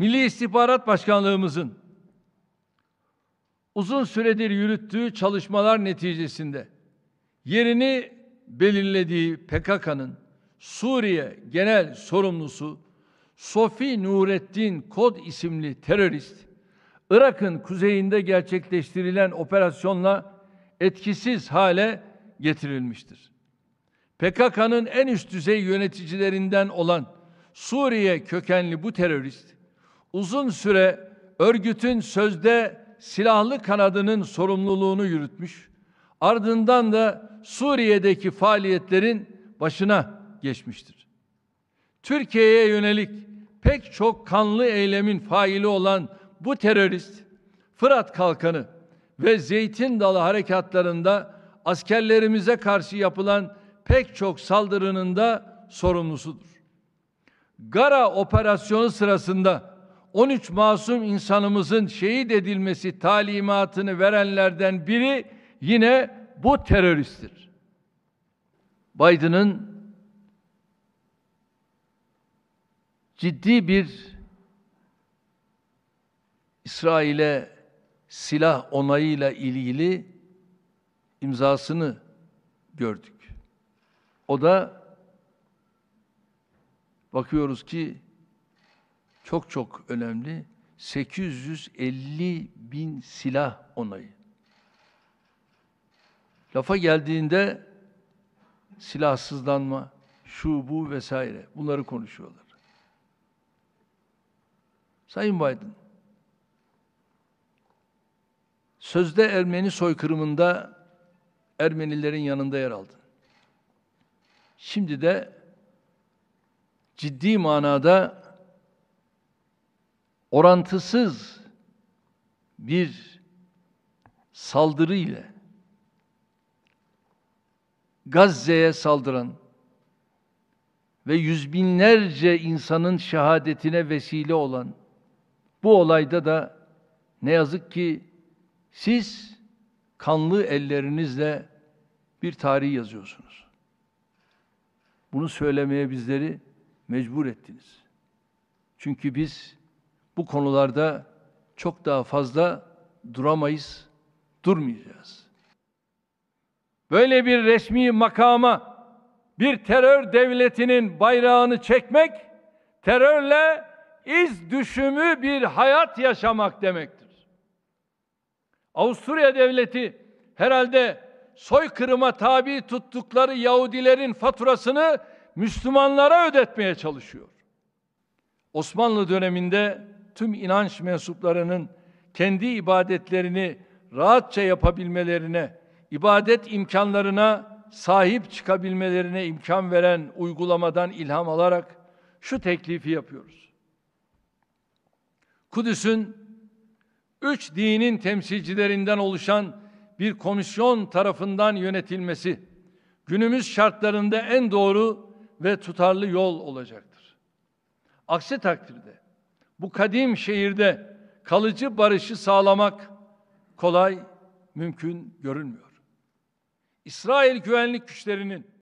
Milli İstihbarat Başkanlığımızın uzun süredir yürüttüğü çalışmalar neticesinde yerini belirlediği PKK'nın Suriye genel sorumlusu Sofi Nurettin Kod isimli terörist Irak'ın kuzeyinde gerçekleştirilen operasyonla etkisiz hale getirilmiştir. PKK'nın en üst düzey yöneticilerinden olan Suriye kökenli bu terörist uzun süre örgütün sözde silahlı kanadının sorumluluğunu yürütmüş. Ardından da Suriye'deki faaliyetlerin başına geçmiştir. Türkiye'ye yönelik pek çok kanlı eylemin faili olan bu terörist Fırat Kalkanı ve Zeytin Dalı harekatlarında askerlerimize karşı yapılan pek çok saldırının da sorumlusudur. Gara operasyonu sırasında 13 masum insanımızın şehit edilmesi talimatını verenlerden biri yine bu teröristtir. Biden'ın ciddi bir İsrail'e silah onayıyla ilgili imzasını gördük. O da bakıyoruz ki çok çok önemli 850 bin silah onayı. Lafa geldiğinde silahsızlanma, şu bu vesaire bunları konuşuyorlar. Sayın Biden, sözde Ermeni soykırımında Ermenilerin yanında yer aldı. Şimdi de ciddi manada orantısız bir saldırı ile Gazze'ye saldıran ve yüz binlerce insanın şehadetine vesile olan bu olayda da ne yazık ki siz kanlı ellerinizle bir tarih yazıyorsunuz. Bunu söylemeye bizleri mecbur ettiniz. Çünkü biz bu konularda çok daha fazla duramayız, durmayacağız. Böyle bir resmi makama bir terör devletinin bayrağını çekmek, terörle iz düşümü bir hayat yaşamak demektir. Avusturya devleti herhalde soykırıma tabi tuttukları Yahudilerin faturasını Müslümanlara ödetmeye çalışıyor. Osmanlı döneminde tüm inanç mensuplarının kendi ibadetlerini rahatça yapabilmelerine, ibadet imkanlarına sahip çıkabilmelerine imkan veren uygulamadan ilham alarak şu teklifi yapıyoruz. Kudüs'ün üç dinin temsilcilerinden oluşan bir komisyon tarafından yönetilmesi günümüz şartlarında en doğru ve tutarlı yol olacaktır. Aksi takdirde bu kadim şehirde kalıcı barışı sağlamak kolay, mümkün görünmüyor. İsrail güvenlik güçlerinin